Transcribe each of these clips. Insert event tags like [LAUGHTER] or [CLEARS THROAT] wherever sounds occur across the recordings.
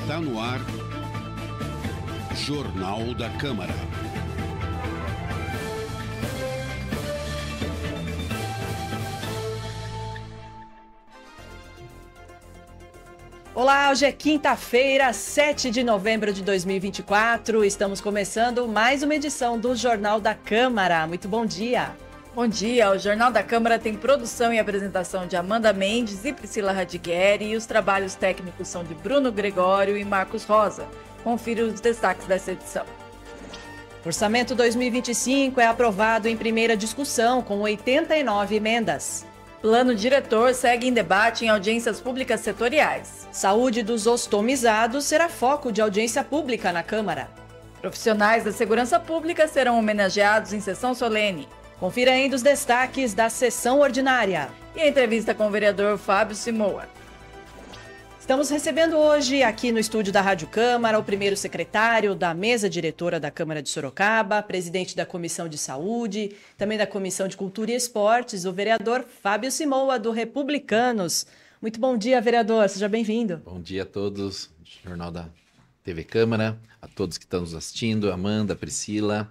Está no ar. Jornal da Câmara. Olá, hoje é quinta-feira, 7 de novembro de 2024. Estamos começando mais uma edição do Jornal da Câmara. Muito bom dia. Bom dia. O Jornal da Câmara tem produção e apresentação de Amanda Mendes e Priscila Radigueri e os trabalhos técnicos são de Bruno Gregório e Marcos Rosa. Confira os destaques dessa edição. Orçamento 2025 é aprovado em primeira discussão com 89 emendas. Plano diretor segue em debate em audiências públicas setoriais. Saúde dos ostomizados será foco de audiência pública na Câmara. Profissionais da segurança pública serão homenageados em sessão solene. Confira ainda os destaques da sessão ordinária. E a entrevista com o vereador Fábio Simoa. Estamos recebendo hoje, aqui no estúdio da Rádio Câmara, o primeiro secretário da mesa diretora da Câmara de Sorocaba, presidente da Comissão de Saúde, também da Comissão de Cultura e Esportes, o vereador Fábio Simoa, do Republicanos. Muito bom dia, vereador. Seja bem-vindo. Bom dia a todos, Jornal da TV Câmara, a todos que estão nos assistindo, Amanda, Priscila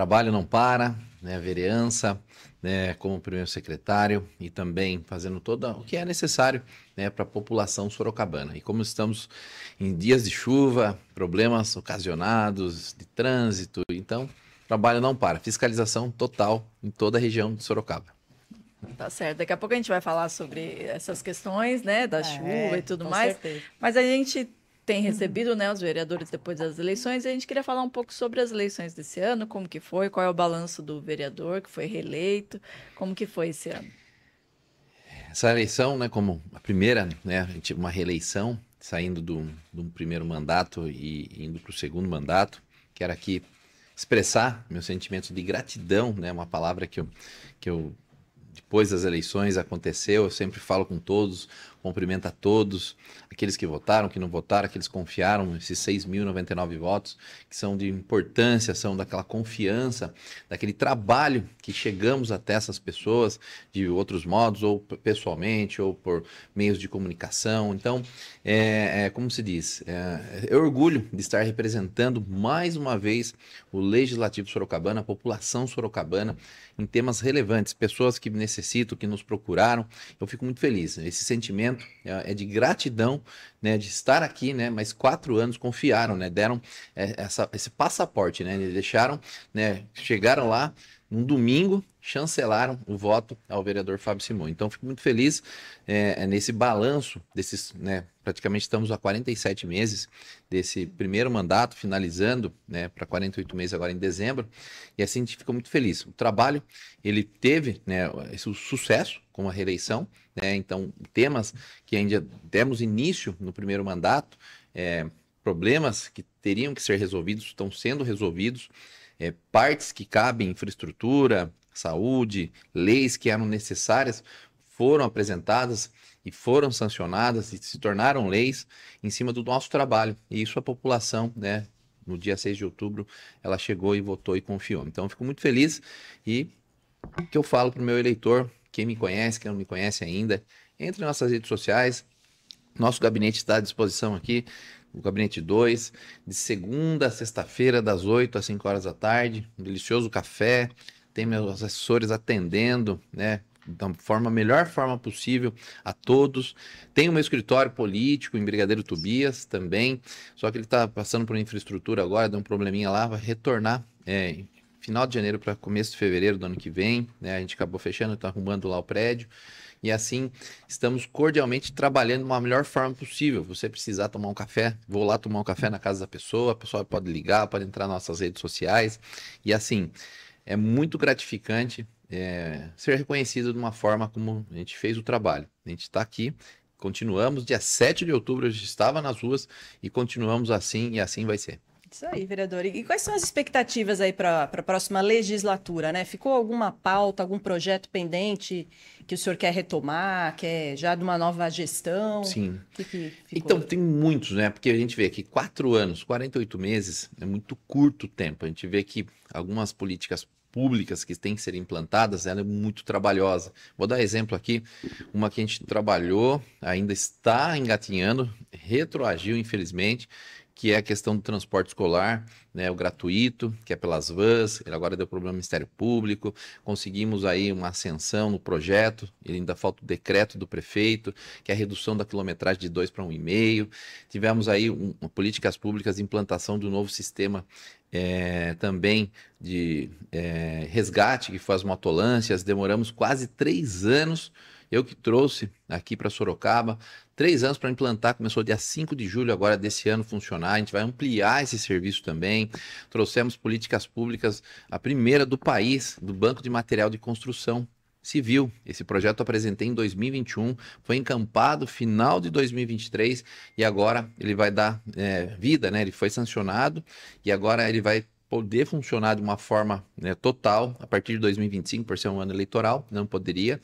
trabalho não para, né, vereança, né, como primeiro secretário e também fazendo todo o que é necessário né, para a população sorocabana. E como estamos em dias de chuva, problemas ocasionados de trânsito, então trabalho não para, fiscalização total em toda a região de Sorocaba. Tá certo. Daqui a pouco a gente vai falar sobre essas questões, né, da é, chuva e tudo mais. Certeza. Mas a gente tem uhum. recebido, né, os vereadores depois das eleições. E a gente queria falar um pouco sobre as eleições desse ano, como que foi, qual é o balanço do vereador que foi reeleito, como que foi esse ano. Essa eleição, né, como a primeira, né, a gente uma reeleição, saindo do, do primeiro mandato e indo para o segundo mandato, quero aqui expressar meu sentimento de gratidão, né, uma palavra que eu, que eu depois das eleições aconteceu, eu sempre falo com todos, cumprimento a todos, aqueles que votaram, que não votaram, aqueles que confiaram, esses 6.099 votos, que são de importância, são daquela confiança, daquele trabalho que chegamos até essas pessoas de outros modos, ou pessoalmente, ou por meios de comunicação. Então, é, é como se diz, é, eu é orgulho de estar representando mais uma vez o Legislativo Sorocabana, a população sorocabana, em temas relevantes, pessoas que necessitam, que nos procuraram. Eu fico muito feliz. Esse sentimento momento, é, é de gratidão, né, de estar aqui, né, mas quatro anos confiaram, né, deram é, essa, esse passaporte, né, deixaram, né, chegaram lá num domingo, chancelaram o voto ao vereador Fábio Simão. Então, fico muito feliz é, é nesse balanço desses, né, praticamente estamos há 47 meses desse primeiro mandato, finalizando né, para 48 meses agora em dezembro, e assim a gente ficou muito feliz. O trabalho, ele teve né, esse sucesso com a reeleição, né, então temas que ainda demos início no primeiro mandato, é, problemas que teriam que ser resolvidos estão sendo resolvidos, é, partes que cabem, infraestrutura, saúde, leis que eram necessárias foram apresentadas e foram sancionadas e se tornaram leis em cima do nosso trabalho. E isso a população, né, no dia 6 de outubro, ela chegou e votou e confiou. Então, fico muito feliz e o que eu falo para o meu eleitor, quem me conhece, quem não me conhece ainda, entre em nossas redes sociais, nosso gabinete está à disposição aqui, o gabinete 2, de segunda a sexta-feira, das 8 às 5 horas da tarde, um delicioso café, tem meus assessores atendendo, né? da forma melhor forma possível a todos. Tem um escritório político em Brigadeiro Tobias também, só que ele está passando por uma infraestrutura agora, deu um probleminha lá, vai retornar é, final de janeiro para começo de fevereiro do ano que vem. Né? A gente acabou fechando, está arrumando lá o prédio. E assim, estamos cordialmente trabalhando da melhor forma possível. Você precisar tomar um café, vou lá tomar um café na casa da pessoa, a pessoa pode ligar, pode entrar nas nossas redes sociais. E assim, é muito gratificante é, ser reconhecido de uma forma como a gente fez o trabalho. A gente está aqui, continuamos, dia 7 de outubro a gente estava nas ruas e continuamos assim e assim vai ser. Isso aí, vereador. E quais são as expectativas aí para a próxima legislatura, né? Ficou alguma pauta, algum projeto pendente que o senhor quer retomar, quer já de uma nova gestão? Sim. Que que então, tem muitos, né? Porque a gente vê que quatro anos, 48 meses, é muito curto tempo. A gente vê que algumas políticas públicas que têm que ser implantadas, ela é muito trabalhosa. Vou dar exemplo aqui, uma que a gente trabalhou, ainda está engatinhando, retroagiu infelizmente, que é a questão do transporte escolar né, o gratuito, que é pelas vans, ele agora deu problema no Ministério Público, conseguimos aí uma ascensão no projeto, ele ainda falta o decreto do prefeito, que é a redução da quilometragem de 2 para 1,5. Tivemos aí um, políticas públicas de implantação do novo sistema é, também de é, resgate, que faz motolâncias, demoramos quase três anos eu que trouxe aqui para Sorocaba, três anos para implantar, começou dia 5 de julho agora desse ano funcionar. A gente vai ampliar esse serviço também. Trouxemos políticas públicas, a primeira do país, do Banco de Material de Construção, civil. Esse projeto eu apresentei em 2021, foi encampado final de 2023 e agora ele vai dar é, vida, né? Ele foi sancionado e agora ele vai poder funcionar de uma forma né, total a partir de 2025, por ser um ano eleitoral, não poderia,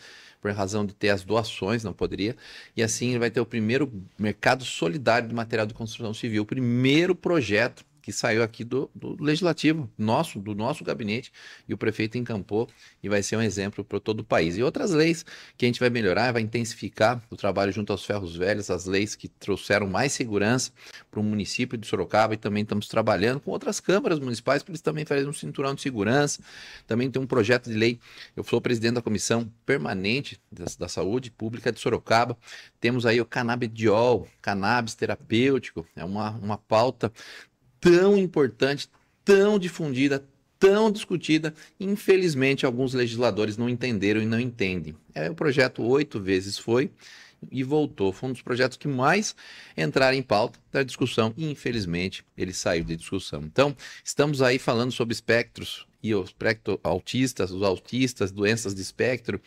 por razão de ter as doações, não poderia. E assim ele vai ter o primeiro mercado solidário de material de construção civil, o primeiro projeto que saiu aqui do, do legislativo nosso, do nosso gabinete, e o prefeito encampou e vai ser um exemplo para todo o país. E outras leis que a gente vai melhorar, vai intensificar o trabalho junto aos ferros velhos, as leis que trouxeram mais segurança para o município de Sorocaba e também estamos trabalhando com outras câmaras municipais para eles também fazerem um cinturão de segurança. Também tem um projeto de lei, eu sou presidente da comissão permanente da, da saúde pública de Sorocaba, temos aí o canabidiol, cannabis terapêutico, é uma, uma pauta tão importante, tão difundida, tão discutida, infelizmente alguns legisladores não entenderam e não entendem. É o projeto oito vezes foi e voltou. Foi um dos projetos que mais entraram em pauta da discussão e infelizmente ele saiu de discussão. Então, estamos aí falando sobre espectros e os autistas, os autistas, doenças de espectro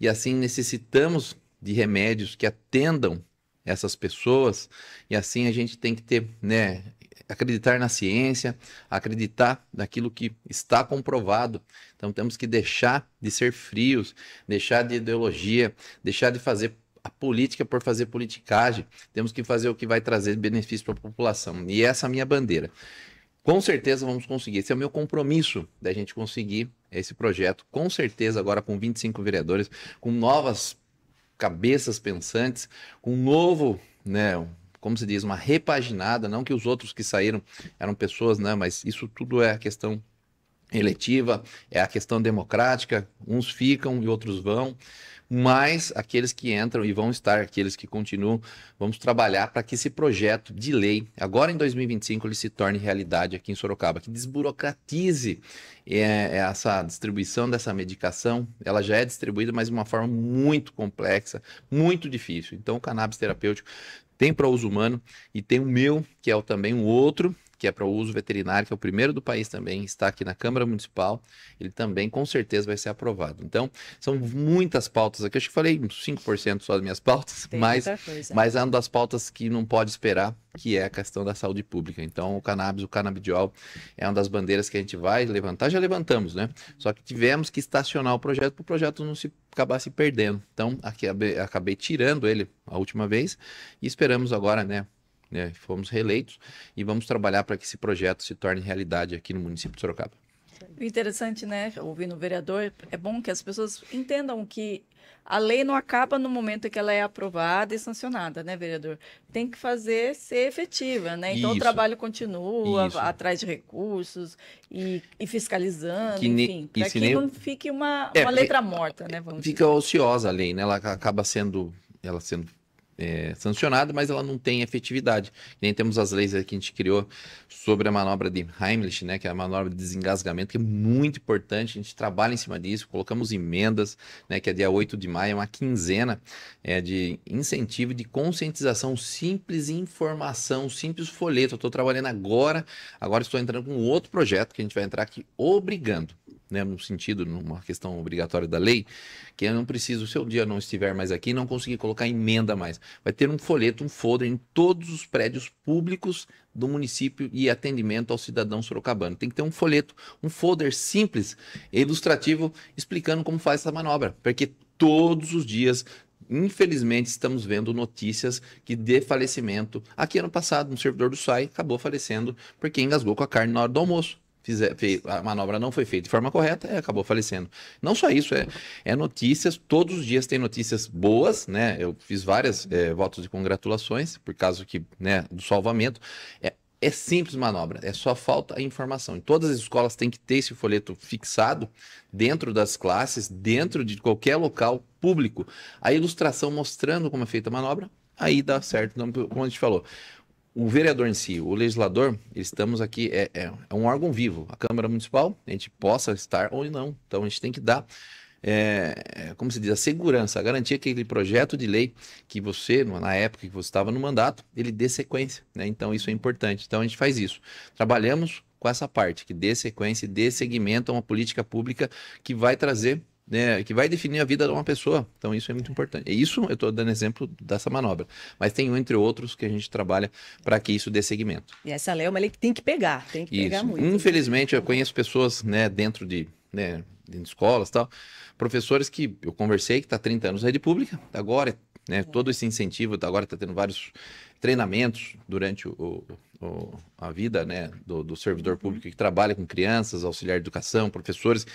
e assim necessitamos de remédios que atendam essas pessoas e assim a gente tem que ter, né, acreditar na ciência, acreditar naquilo que está comprovado. Então temos que deixar de ser frios, deixar de ideologia, deixar de fazer a política por fazer politicagem. Temos que fazer o que vai trazer benefício para a população. E essa é a minha bandeira. Com certeza vamos conseguir. Esse é o meu compromisso da gente conseguir esse projeto. Com certeza, agora com 25 vereadores, com novas cabeças pensantes, com um novo, né, como se diz, uma repaginada, não que os outros que saíram eram pessoas, né? Mas isso tudo é a questão eletiva, é a questão democrática, uns ficam e outros vão, mas aqueles que entram e vão estar, aqueles que continuam, vamos trabalhar para que esse projeto de lei, agora em 2025, ele se torne realidade aqui em Sorocaba, que desburocratize é, é, essa distribuição dessa medicação. Ela já é distribuída, mas de uma forma muito complexa, muito difícil. Então, o cannabis terapêutico tem para uso humano e tem o meu, que é também um outro, que é para o uso veterinário, que é o primeiro do país também, está aqui na Câmara Municipal, ele também com certeza vai ser aprovado. Então, são muitas pautas aqui, acho que falei 5% só das minhas pautas, Tem mas, mas é uma das pautas que não pode esperar, que é a questão da saúde pública. Então, o cannabis, o canabidiol é uma das bandeiras que a gente vai levantar, já levantamos, né? Só que tivemos que estacionar o projeto para o projeto não se acabar se perdendo. Então, aqui acabei tirando ele a última vez e esperamos agora, né, né? Fomos reeleitos e vamos trabalhar para que esse projeto se torne realidade aqui no município de Sorocaba. interessante, né, ouvindo o vereador, é bom que as pessoas entendam que a lei não acaba no momento em que ela é aprovada e sancionada, né, vereador? Tem que fazer ser efetiva, né? Então Isso. o trabalho continua, Isso. atrás de recursos e, e fiscalizando, que enfim, para que nem... não fique é, uma, é, letra morta, né? fica dizer. ociosa a lei, né? Ela acaba sendo, ela sendo é, sancionada, mas ela não tem efetividade. E nem temos as leis que a gente criou sobre a manobra de Heimlich, né, que é a manobra de desengasgamento, que é muito importante, a gente trabalha em cima disso, colocamos emendas, né, que é dia 8 de maio, é uma quinzena é, de incentivo, de conscientização, simples informação, simples folheto. Eu estou trabalhando agora, agora estou entrando com outro projeto que a gente vai entrar aqui obrigando né, sentido, numa questão obrigatória da lei, que eu é, não preciso, se o dia não estiver mais aqui, não conseguir colocar emenda mais. Vai ter um folheto, um folder em todos os prédios públicos do município e atendimento ao cidadão sorocabano. Tem que ter um folheto, um folder simples, ilustrativo, explicando como faz essa manobra, porque todos os dias Infelizmente, estamos vendo notícias que de falecimento. Aqui ano passado, um servidor do SAI acabou falecendo porque engasgou com a carne na hora do almoço fizer, fez, a manobra não foi feita de forma correta e é, acabou falecendo. Não só isso, é, é notícias, todos os dias tem notícias boas, né? Eu fiz várias é, votos de congratulações por causa que, né, do salvamento. É, é simples manobra, é só falta a informação. todas as escolas têm que ter esse folheto fixado dentro das classes, dentro de qualquer local público, a ilustração mostrando como é feita a manobra, aí dá certo, como a gente falou o vereador em si, o legislador, estamos aqui, é, é, é, um órgão vivo. A Câmara Municipal, a gente possa estar ou não. Então a gente tem que dar, é, é como se diz, a segurança, a garantia que aquele projeto de lei que você, na época que você estava no mandato, ele dê sequência. Né? Então isso é importante. Então a gente faz isso. Trabalhamos com essa parte, que dê sequência, dê segmento a uma política pública que vai trazer né, que vai definir a vida de uma pessoa. Então isso é muito importante. Isso eu estou dando exemplo dessa manobra, mas tem um entre outros que a gente trabalha para que isso dê segmento. E essa é uma lei que tem que pegar, tem que isso. pegar muito. Infelizmente eu conheço pessoas, né, dentro de, né, dentro de escolas, tal, professores que eu conversei que está 30 anos na rede pública, agora né, é. todo esse incentivo, tá, agora está tendo vários treinamentos durante o, o, a vida né, do, do, servidor uhum. público que trabalha com crianças, auxiliar de educação, professores,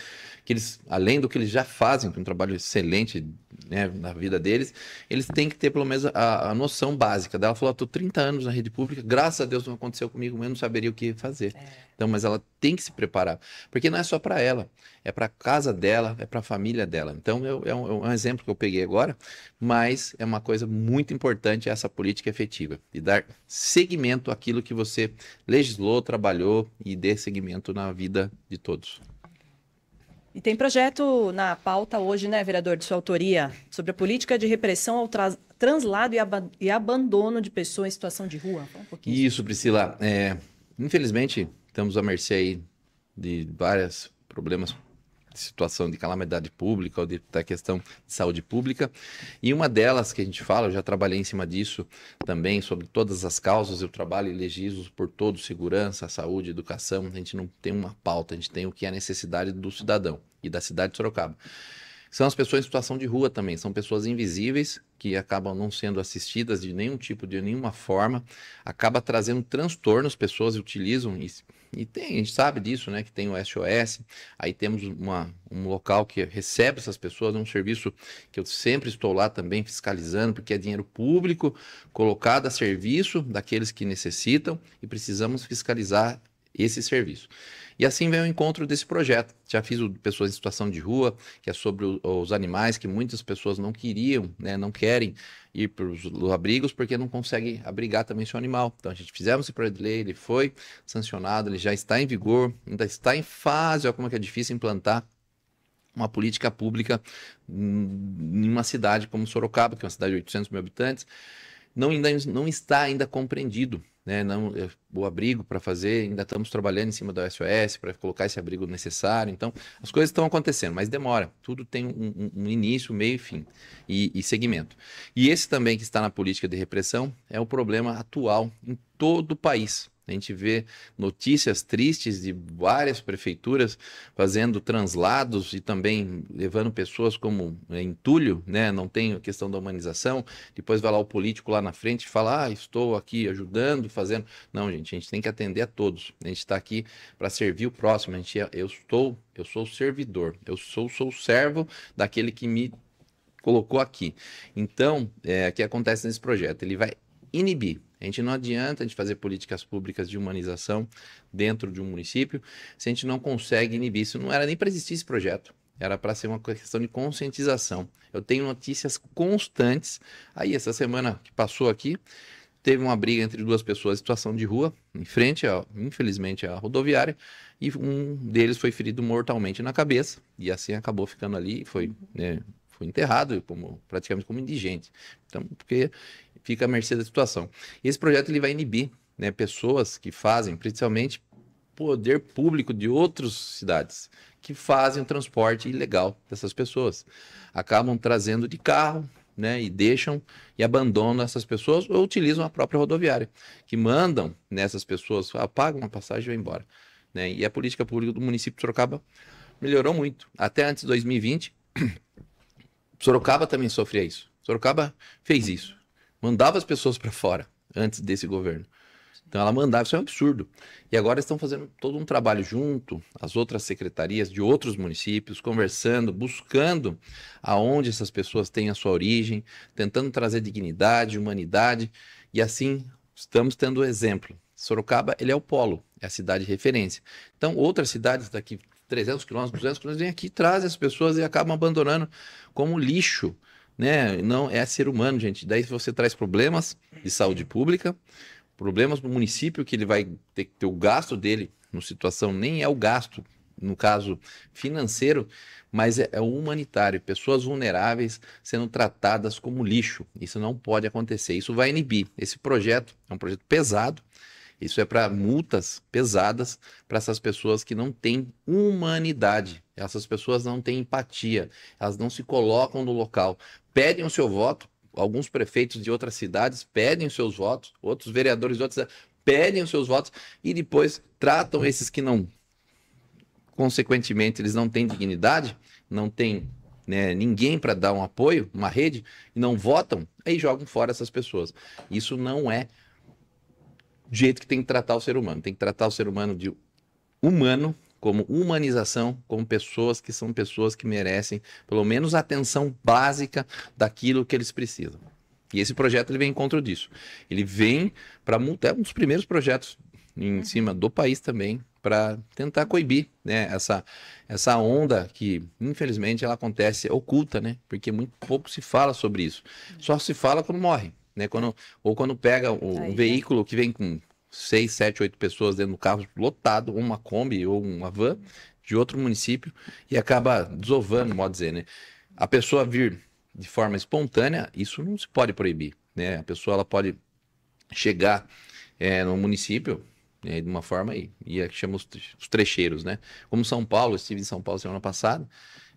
que eles, além do que eles já fazem, que é um trabalho excelente né, na vida deles, eles têm que ter pelo menos a, a noção básica dela. Falou, estou ah, 30 anos na rede pública, graças a Deus não aconteceu comigo, eu não saberia o que fazer. É. Então, mas ela tem que se preparar, porque não é só para ela, é para a casa dela, é para a família dela. Então, eu, é, um, é um exemplo que eu peguei agora, mas é uma coisa muito importante essa política efetiva e dar seguimento àquilo que você legislou, trabalhou e dê seguimento na vida de todos. E tem projeto na pauta hoje, né, vereador, de sua autoria, sobre a política de repressão ao tra translado e, ab e, abandono de pessoas em situação de rua. Um Isso, Priscila. É, infelizmente, estamos à mercê aí de vários problemas situação de calamidade pública ou de, da questão de saúde pública. E uma delas que a gente fala, eu já trabalhei em cima disso também, sobre todas as causas, eu trabalho e legiso por todo, segurança, saúde, educação, a gente não tem uma pauta, a gente tem o que é a necessidade do cidadão e da cidade de Sorocaba são as pessoas em situação de rua também, são pessoas invisíveis que acabam não sendo assistidas de nenhum tipo, de nenhuma forma, acaba trazendo transtornos, pessoas utilizam isso. E tem, a gente sabe disso, né? Que tem o SOS, aí temos uma, um local que recebe essas pessoas, é um serviço que eu sempre estou lá também fiscalizando, porque é dinheiro público colocado a serviço daqueles que necessitam e precisamos fiscalizar esse serviço. E assim vem o encontro desse projeto. Já fiz o Pessoas em Situação de Rua, que é sobre o, os animais que muitas pessoas não queriam, né, não querem ir para os abrigos porque não conseguem abrigar também seu animal. Então a gente fizemos esse projeto de lei, ele foi sancionado, ele já está em vigor, ainda está em fase, olha como é que é difícil implantar uma política pública em uma cidade como Sorocaba, que é uma cidade de 800 mil habitantes, não, ainda, não está ainda compreendido. Né? Não, é, o abrigo para fazer, ainda estamos trabalhando em cima da SOS para colocar esse abrigo necessário. Então, as coisas estão acontecendo, mas demora. Tudo tem um, um início, meio e fim e, e segmento. E esse também que está na política de repressão é o problema atual em todo o país. A gente vê notícias tristes de várias prefeituras fazendo translados e também levando pessoas como é, entulho, né? Não tem a questão da humanização. Depois vai lá o político lá na frente e fala: Ah, estou aqui ajudando, fazendo. Não, gente, a gente tem que atender a todos. A gente está aqui para servir o próximo. A gente, é, eu estou, eu sou servidor, eu sou, sou servo daquele que me colocou aqui. Então, é, o que acontece nesse projeto? Ele vai inibir a gente não adianta a gente fazer políticas públicas de humanização dentro de um município se a gente não consegue inibir. Isso não era nem para existir esse projeto. Era para ser uma questão de conscientização. Eu tenho notícias constantes. Aí, essa semana que passou aqui, teve uma briga entre duas pessoas em situação de rua, em frente, infelizmente, à rodoviária, e um deles foi ferido mortalmente na cabeça, e assim acabou ficando ali, foi, né, foi enterrado como, praticamente como indigente. Então, porque fica à mercê da situação. E esse projeto ele vai inibir né, pessoas que fazem, principalmente poder público de outras cidades, que fazem o transporte ilegal dessas pessoas. Acabam trazendo de carro, né, e deixam e abandonam essas pessoas ou utilizam a própria rodoviária, que mandam nessas pessoas, apagam ah, pagam a passagem e vão embora. Né? E a política pública do município de Sorocaba melhorou muito. Até antes de 2020, [CLEARS THROAT] Sorocaba também sofria isso. Sorocaba fez isso mandava as pessoas para fora antes desse governo. Então ela mandava, isso é um absurdo. E agora estão fazendo todo um trabalho junto, as outras secretarias de outros municípios, conversando, buscando aonde essas pessoas têm a sua origem, tentando trazer dignidade, humanidade, e assim estamos tendo o exemplo. Sorocaba, ele é o polo, é a cidade de referência. Então outras cidades daqui 300 quilômetros, 200 quilômetros, vêm aqui, trazem as pessoas e acabam abandonando como lixo né? Não é ser humano, gente. Daí você traz problemas de saúde pública, problemas no município que ele vai ter que ter o gasto dele, no situação nem é o gasto, no caso financeiro, mas é, é humanitário, pessoas vulneráveis sendo tratadas como lixo. Isso não pode acontecer. Isso vai inibir. Esse projeto é um projeto pesado. Isso é para multas pesadas para essas pessoas que não têm humanidade. Essas pessoas não têm empatia, elas não se colocam no local pedem o seu voto, alguns prefeitos de outras cidades pedem os seus votos, outros vereadores de outras pedem os seus votos e depois tratam esses que não, consequentemente, eles não têm dignidade, não têm né, ninguém para dar um apoio, uma rede, e não votam, aí jogam fora essas pessoas. Isso não é o jeito que tem que tratar o ser humano. Tem que tratar o ser humano de humano, como humanização, como pessoas que são pessoas que merecem pelo menos a atenção básica daquilo que eles precisam. E esse projeto ele vem em encontro disso. Ele vem para é um dos primeiros projetos em uhum. cima do país também para tentar coibir né, essa, essa onda que infelizmente ela acontece oculta, né? Porque muito pouco se fala sobre isso. Só se fala quando morre. Né, quando, ou quando pega o, um né. veículo que vem com seis, sete, oito pessoas dentro do carro lotado, uma Kombi ou uma van de outro município e acaba desovando, modo de dizer, né? A pessoa vir de forma espontânea, isso não se pode proibir, né? A pessoa ela pode chegar é, no município é, de uma forma aí, e, e é chama os trecheiros, né? Como São Paulo, estive em São Paulo semana passada,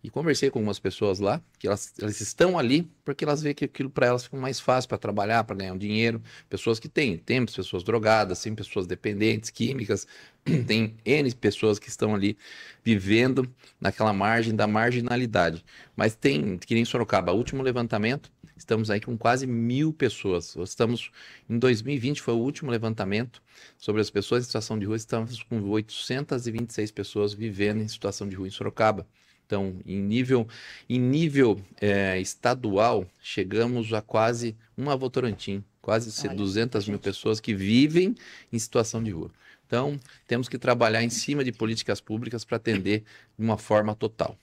e conversei com algumas pessoas lá, que elas, elas estão ali porque elas veem que aquilo para elas fica mais fácil para trabalhar, para ganhar um dinheiro. Pessoas que têm tempo, pessoas drogadas, tem pessoas dependentes, químicas, [CLEARS THROAT] tem N pessoas que estão ali vivendo naquela margem da marginalidade. Mas tem, que nem Sorocaba, último levantamento, estamos aí com quase mil pessoas. Estamos em 2020, foi o último levantamento sobre as pessoas em situação de rua, estamos com 826 pessoas vivendo em situação de rua em Sorocaba. Então, em nível, em nível é, estadual, chegamos a quase uma Votorantim, quase Olha, 200 mil pessoas que vivem em situação de rua. Então, temos que trabalhar em cima de políticas públicas para atender de uma forma total.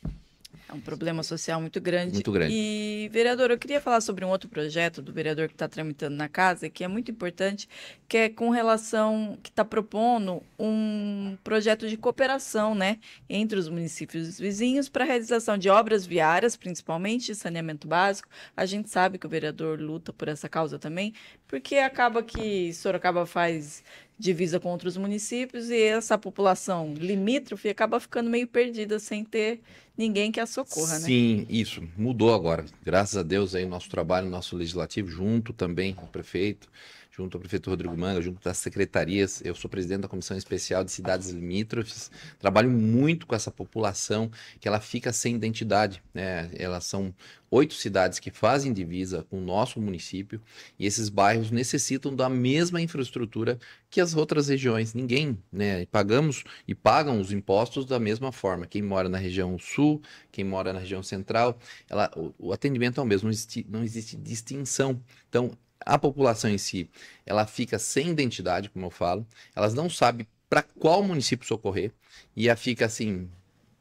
É um problema social muito grande. Muito grande. E, vereador, eu queria falar sobre um outro projeto do vereador que está tramitando na casa, que é muito importante, que é com relação, que está propondo um projeto de cooperação né, entre os municípios vizinhos para a realização de obras viárias, principalmente saneamento básico. A gente sabe que o vereador luta por essa causa também, porque acaba que Sorocaba faz divisa com outros municípios e essa população limítrofe acaba ficando meio perdida sem ter ninguém que a socorra, né? Sim, isso mudou agora. Graças a Deus aí nosso trabalho, nosso legislativo junto também com o prefeito junto ao prefeito Rodrigo Manga, junto às secretarias. Eu sou presidente da Comissão Especial de Cidades Limítrofes. Trabalho muito com essa população que ela fica sem identidade. Né? Elas são oito cidades que fazem divisa com o nosso município e esses bairros necessitam da mesma infraestrutura que as outras regiões. Ninguém, né? Pagamos e pagam os impostos da mesma forma. Quem mora na região sul, quem mora na região central, ela, o, o atendimento é o mesmo, não existe, não existe distinção. Então, a população em si, ela fica sem identidade, como eu falo, elas não sabem para qual município socorrer e a fica assim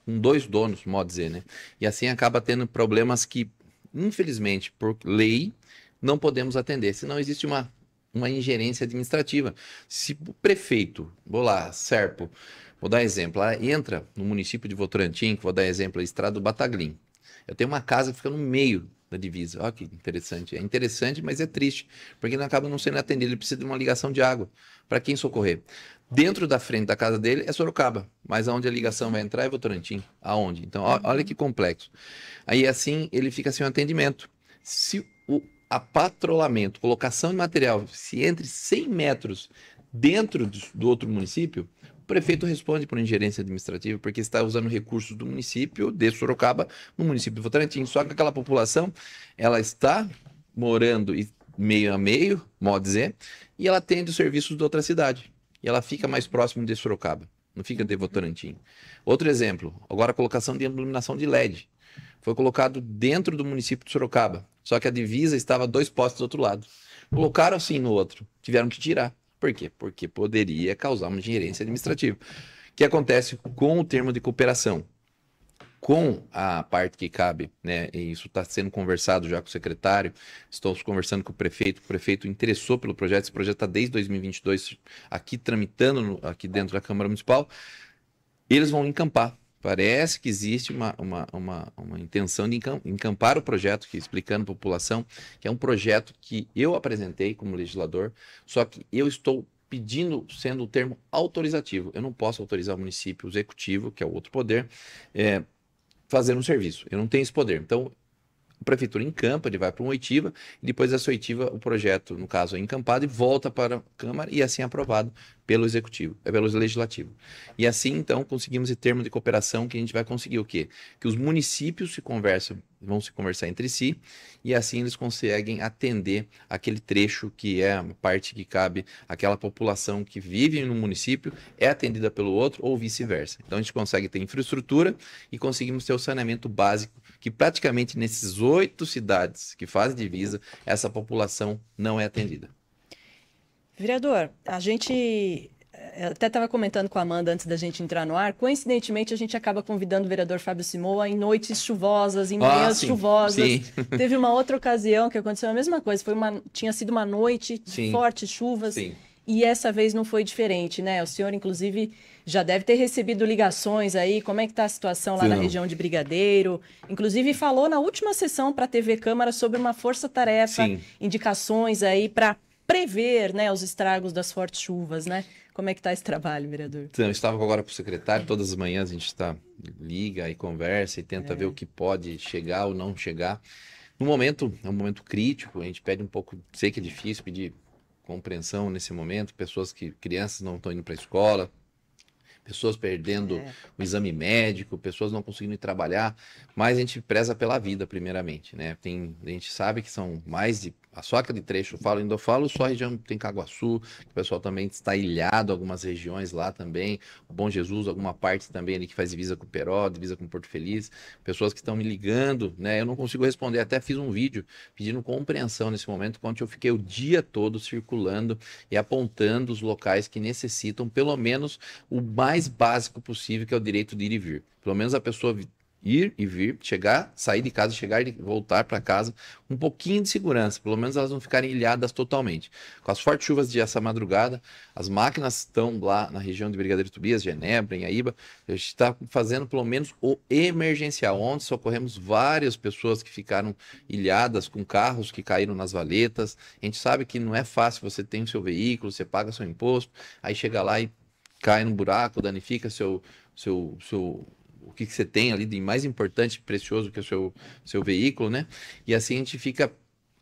com dois donos, modo dizer, né? E assim acaba tendo problemas que, infelizmente, por lei, não podemos atender. Se não existe uma uma ingerência administrativa. Se o prefeito, vou lá, Serpo, vou dar exemplo, lá ah, entra no município de Votorantim, vou dar exemplo, Estrada do Bataglim. Eu tenho uma casa que fica no meio da divisa. Olha que interessante. É interessante, mas é triste, porque ele acaba não sendo atendido. Ele precisa de uma ligação de água. Para quem socorrer? Dentro da frente da casa dele é Sorocaba, mas aonde a ligação vai entrar é Votorantim. Aonde? Então, olha que complexo. Aí, assim, ele fica sem atendimento. Se o apatrolamento, colocação de material, se entre 100 metros dentro do outro município, prefeito responde por ingerência administrativa, porque está usando recursos do município de Sorocaba, no município de Votorantim. Só que aquela população, ela está morando meio a meio, modo dizer, e ela atende os serviços de outra cidade. E ela fica mais próximo de Sorocaba, não fica de Votorantim. Outro exemplo, agora a colocação de iluminação de LED. Foi colocado dentro do município de Sorocaba, só que a divisa estava dois postes do outro lado. Colocaram assim no outro, tiveram que tirar. Por quê? Porque poderia causar uma ingerência administrativa. O que acontece com o termo de cooperação? Com a parte que cabe, né? E isso está sendo conversado já com o secretário, estou conversando com o prefeito, o prefeito interessou pelo projeto, esse projeto está desde 2022 aqui tramitando no, aqui dentro da Câmara Municipal. Eles vão encampar Parece que existe uma, uma, uma, uma intenção de encampar o projeto, que, explicando a população, que é um projeto que eu apresentei como legislador, só que eu estou pedindo, sendo o termo autorizativo. Eu não posso autorizar o município executivo, que é o outro poder, é, fazer um serviço. Eu não tenho esse poder. Então, a prefeitura encampa, ele vai para uma oitiva, e depois dessa oitiva o projeto, no caso, é encampado e volta para a Câmara e é assim é aprovado pelo executivo, é pelo legislativo. E assim, então, conseguimos esse termo de cooperação que a gente vai conseguir o quê? Que os municípios se conversam vão se conversar entre si e assim eles conseguem atender aquele trecho que é a parte que cabe aquela população que vive no município é atendida pelo outro ou vice-versa. Então a gente consegue ter infraestrutura e conseguimos ter o saneamento básico que praticamente nesses oito cidades que fazem divisa essa população não é atendida. Vereador, a gente eu é, até estava comentando com a Amanda antes da gente entrar no ar. Coincidentemente, a gente acaba convidando o vereador Fábio Simoa em noites chuvosas, em ah, manhãs ah, chuvosas. Sim. [LAUGHS] Teve uma outra ocasião que aconteceu a mesma coisa. Foi uma, tinha sido uma noite de fortes chuvas. E essa vez não foi diferente, né? O senhor, inclusive, já deve ter recebido ligações aí. Como é que está a situação lá na região de Brigadeiro? Inclusive, falou na última sessão para a TV Câmara sobre uma força-tarefa, indicações aí para prever né, os estragos das fortes chuvas, né? Como é que está esse trabalho, vereador? Então, eu estava agora com o secretário, todas as manhãs a gente está liga e conversa e tenta é. ver o que pode chegar ou não chegar. No momento, é um momento crítico, a gente pede um pouco, sei que é difícil pedir compreensão nesse momento, pessoas que, crianças não estão indo para a escola, pessoas perdendo é. o exame médico, pessoas não conseguindo ir trabalhar, mas a gente preza pela vida, primeiramente, né? Tem, a gente sabe que são mais de Passo Acre de trecho, falo, ainda falo só a região tem Caguaçu, o pessoal também está ilhado, algumas regiões lá também, o Bom Jesus, alguma parte também ali que faz divisa com Peró, divisa com Porto Feliz, pessoas que estão me ligando, né? Eu não consigo responder, até fiz um vídeo pedindo compreensão nesse momento, quando eu fiquei o dia todo circulando e apontando os locais que necessitam, pelo menos, o mais básico possível, que é o direito de ir e vir. Pelo menos a pessoa ir e vir, chegar, sair de casa, chegar e voltar para casa, um pouquinho de segurança, pelo menos elas não ficarem ilhadas totalmente. Com as fortes chuvas de essa madrugada, as máquinas estão lá na região de Brigadeiro Tobias, Genebra, Inhaíba, a gente está fazendo pelo menos o emergencial. Ontem socorremos várias pessoas que ficaram ilhadas com carros que caíram nas valetas. A gente sabe que não é fácil, você tem o seu veículo, você paga seu imposto, aí chega lá e cai no buraco, danifica seu seu, seu o que, que você tem ali de mais importante, precioso que é o seu, seu veículo, né? E assim a gente fica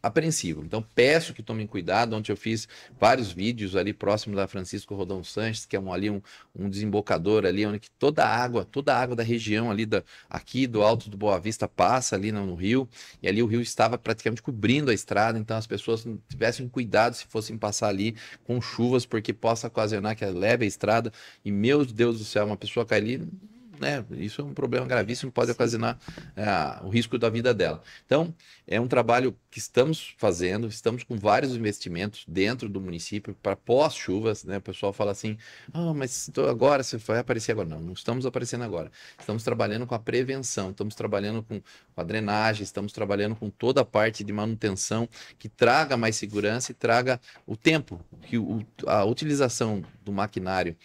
apreensivo. Então peço que tomem cuidado. Ontem eu fiz vários vídeos ali próximo da Francisco Rodão Sanches, que é um, ali um, um desembocador ali, onde que toda a água, toda a água da região ali da, aqui do alto do Boa Vista passa ali no, no rio, e ali o rio estava praticamente cobrindo a estrada, então as pessoas tivessem cuidado se fossem passar ali com chuvas, porque possa ocasionar que leve a estrada, e meu Deus do céu, uma pessoa cair ali né, isso é um problema gravíssimo, pode ocasionar é, o risco da vida dela. Então, é um trabalho que estamos fazendo, estamos com vários investimentos dentro do município para pós-chuvas, né? O pessoal fala assim, ah, mas agora você vai aparecer agora. Não, não estamos aparecendo agora. Estamos trabalhando com a prevenção, estamos trabalhando com, a drenagem, estamos trabalhando com toda a parte de manutenção que traga mais segurança e traga o tempo, que o, a utilização do maquinário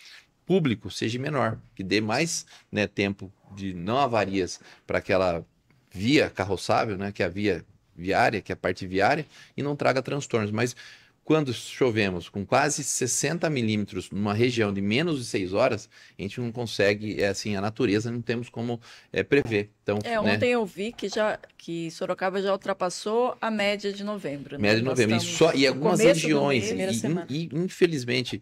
público seja menor, que dê mais né, tempo de não avarias para aquela via carroçável, né, que é a via viária, que é a parte viária, e não traga transtornos. Mas quando chovemos com quase 60 milímetros numa região de menos de 6 horas, a gente não consegue, é assim, a natureza não temos como é, prever. Então, é, né? ontem né? eu vi que já que Sorocaba já ultrapassou a média de novembro. Né? Média de novembro. E, só, e algumas regiões, e, e, infelizmente,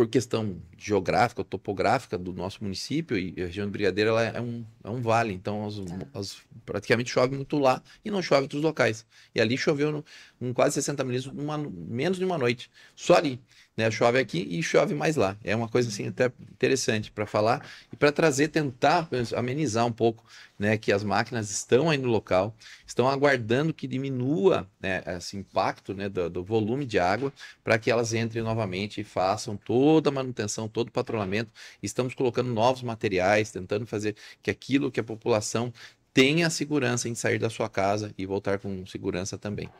por questão geográfica, topográfica do nosso município, e a região do Brigadeiro ela é, um, é um vale, então as, tá. as, praticamente chove muito lá e não chove em outros locais. E ali choveu no, um quase 60 milímetros, uma, menos de uma noite, só ali. Né? Chove aqui e chove mais lá. É uma coisa assim até interessante para falar e para trazer, tentar amenizar um pouco, né? Que as máquinas estão aí no local, estão aguardando que diminua né, esse impacto né, do, do volume de água para que elas entrem novamente e façam toda a manutenção, todo o patrulhamento. Estamos colocando novos materiais, tentando fazer que aquilo que a população tenha segurança em sair da sua casa e voltar com segurança também.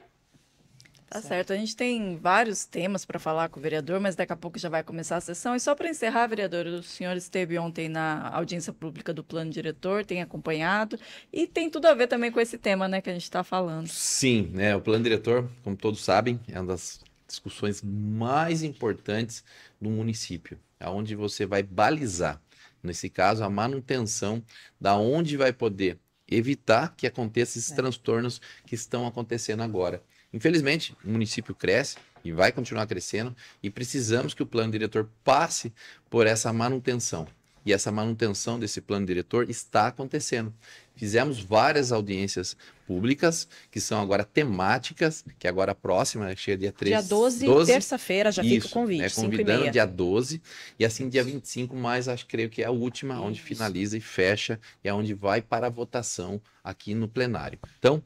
Tá certo. certo. A gente tem vários temas para falar com o vereador, mas daqui a pouco já vai começar a sessão. E só para encerrar, vereador, o senhor esteve ontem na audiência pública do plano diretor, tem acompanhado e tem tudo a ver também com esse tema, né, que a gente está falando. Sim, né? O plano diretor, como todos sabem, é uma das discussões mais importantes do município, aonde você vai balizar, nesse caso, a manutenção da onde vai poder evitar que aconteçam esses é. transtornos que estão acontecendo agora. Infelizmente, o município cresce e vai continuar crescendo e precisamos que o plano diretor passe por essa manutenção. E essa manutenção desse plano diretor está acontecendo. Fizemos várias audiências públicas, que são agora temáticas, que agora a próxima né, chega dia 3. Dia 12, 12 terça-feira, já isso, fica o convite. Né, convidando dia 12, e assim dia 25, mais acho creio que é a última, isso. onde finaliza e fecha, e é onde vai para a votação aqui no plenário. Então,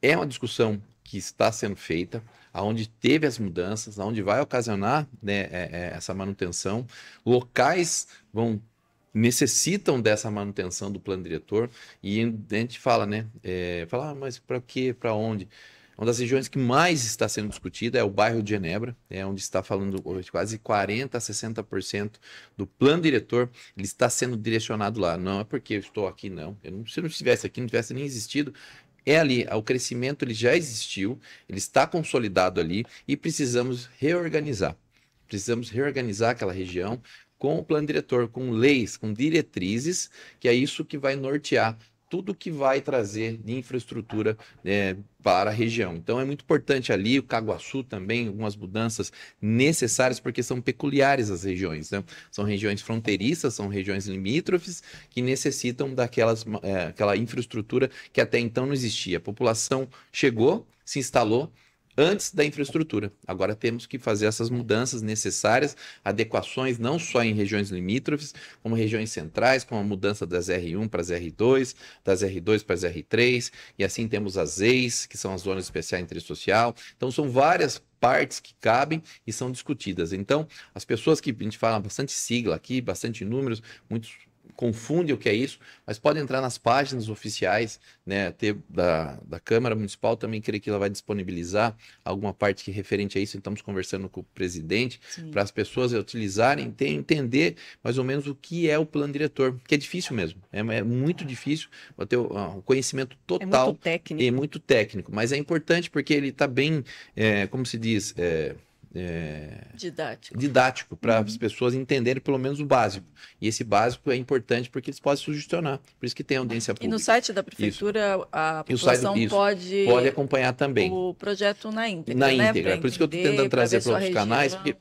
é uma discussão que está sendo feita, aonde teve as mudanças, aonde vai ocasionar né, é, é, essa manutenção, locais vão necessitam dessa manutenção do plano diretor e a gente fala, né? É, fala, ah, mas para quê? Para onde? Uma das regiões que mais está sendo discutida é o bairro de Genebra, é onde está falando hoje quase 40 a 60% do plano diretor, ele está sendo direcionado lá. Não é porque eu estou aqui, não. Eu não se não estivesse aqui, não tivesse nem existido, é ali, o crescimento ele já existiu, ele está consolidado ali e precisamos reorganizar. Precisamos reorganizar aquela região com o plano diretor, com leis, com diretrizes, que é isso que vai nortear tudo que vai trazer de infraestrutura é, para a região. Então é muito importante ali o Caguaçu também, algumas mudanças necessárias, porque são peculiares as regiões. Né? São regiões fronteiriças, são regiões limítrofes que necessitam daquelas, é, aquela infraestrutura que até então não existia. A população chegou, se instalou antes da infraestrutura. Agora temos que fazer essas mudanças necessárias, adequações não só em regiões limítrofes, como regiões centrais, como a mudança das R1 para as R2, das R2 para as R3, e assim temos as EIs, que são as zonas especiais de social. Então são várias partes que cabem e são discutidas. Então, as pessoas que a gente fala bastante sigla aqui, bastante números, muitos confunde o que é isso, mas pode entrar nas páginas oficiais, né, ter da, da Câmara Municipal também creio que ela vai disponibilizar alguma parte que referente a isso, estamos conversando com o presidente, para as pessoas utilizarem, ter, entender mais ou menos o que é o plano diretor, que é difícil mesmo, é, é muito difícil ter o conhecimento total é muito técnico. e muito técnico, mas é importante porque ele está bem, é, como se diz, é, é, didático, didático para uhum. as pessoas entenderem pelo menos o básico. E esse básico é importante porque eles podem sugestionar. Por isso que tem audiência pública. E no site da prefeitura isso. a população pode pode acompanhar também o projeto na íntegra. Na né? íntegra. por isso que eu estou tentando trazer para outros canais. Porque...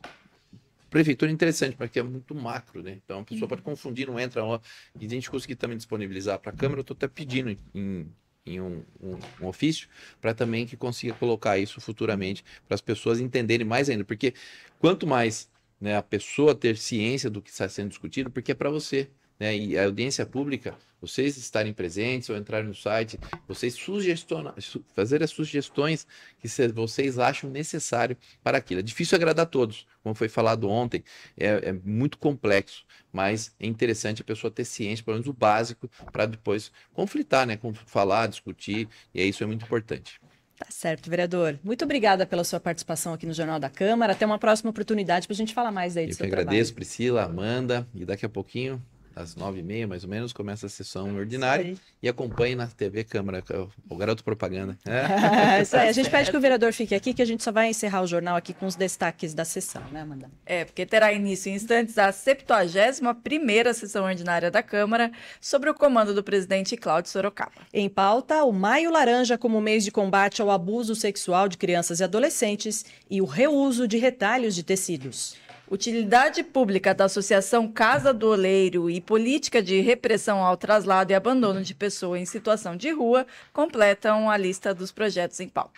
Prefeitura é interessante, porque é muito macro, né? Então a pessoa uhum. pode confundir, não entra. lá e a gente conseguir também disponibilizar para a câmera eu estou até pedindo em, em em um, um, um ofício, para também que consiga colocar isso futuramente para as pessoas entenderem mais ainda, porque quanto mais né, a pessoa ter ciência do que está sendo discutido, porque é para você né, e a audiência pública, vocês estarem presentes ou entrarem no site, vocês sugestionar, fazer as sugestões que vocês acham necessário para aquilo. É difícil agradar a todos, como foi falado ontem, é, é muito complexo, mas é interessante a pessoa ter ciência, pelo menos o básico, para depois conflitar, né, falar, discutir, e isso é muito importante. Tá certo, vereador. Muito obrigada pela sua participação aqui no Jornal da Câmara. Até uma próxima oportunidade para a gente falar mais aí do Eu seu que agradeço, trabalho. Priscila, Amanda, e daqui a pouquinho às nove e meia, mais ou menos, começa a sessão ordinária e acompanhe na TV Câmara, o garoto propaganda. É. [LAUGHS] Isso aí, a gente pede que o vereador fique aqui, que a gente só vai encerrar o jornal aqui com os destaques da sessão, né, Amanda? É, porque terá início em instantes a 71 sessão ordinária da Câmara, sobre o comando do presidente Cláudio Sorocaba. Em pauta, o Maio Laranja como mês de combate ao abuso sexual de crianças e adolescentes e o reuso de retalhos de tecidos. Utilidade Pública da Associação Casa do Oleiro e Política de Repressão ao Traslado e Abandono de Pessoa em Situação de Rua completam a lista dos projetos em pauta.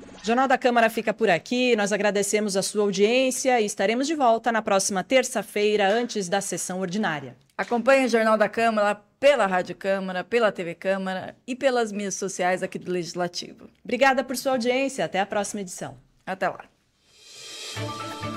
O Jornal da Câmara fica por aqui. Nós agradecemos a sua audiência e estaremos de volta na próxima terça-feira, antes da sessão ordinária. Acompanhe o Jornal da Câmara pela Rádio Câmara, pela TV Câmara e pelas mídias sociais aqui do Legislativo. Obrigada por sua audiência. Até a próxima edição. Até lá.